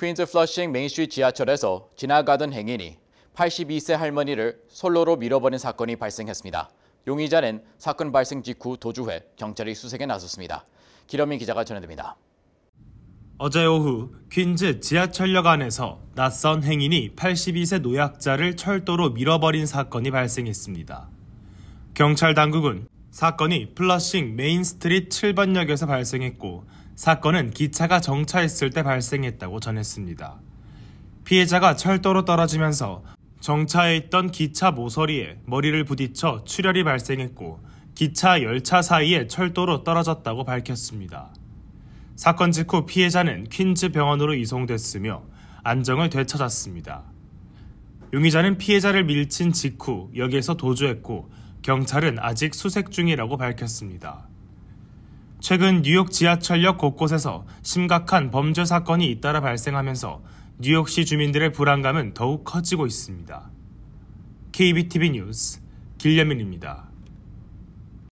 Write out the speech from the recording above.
퀸즈 플러싱 메인 s t r 지하철에서 지나가던 행인이 82세 할머니를 솔로로 밀어버린 사건이 발생했습니다. 용의자는 사건 발생 직후 도주해 경찰이 수색에 나섰습니다. 기러민 기자가 전해드립니다. 어제 오후 퀸즈 지하철역 안에서 낯선 행인이 82세 노약자를 철도로 밀어버린 사건이 발생했습니다. 경찰 당국은 사건이 플러싱 메인스트릿 7번역에서 발생했고 사건은 기차가 정차했을 때 발생했다고 전했습니다. 피해자가 철도로 떨어지면서 정차해 있던 기차 모서리에 머리를 부딪혀 출혈이 발생했고 기차 열차 사이에 철도로 떨어졌다고 밝혔습니다. 사건 직후 피해자는 퀸즈 병원으로 이송됐으며 안정을 되찾았습니다. 용의자는 피해자를 밀친 직후 역에서 도주했고 경찰은 아직 수색 중이라고 밝혔습니다. 최근 뉴욕 지하철역 곳곳에서 심각한 범죄 사건이 잇따라 발생하면서 뉴욕시 주민들의 불안감은 더욱 커지고 있습니다. KBTV 뉴스 길려민입니다.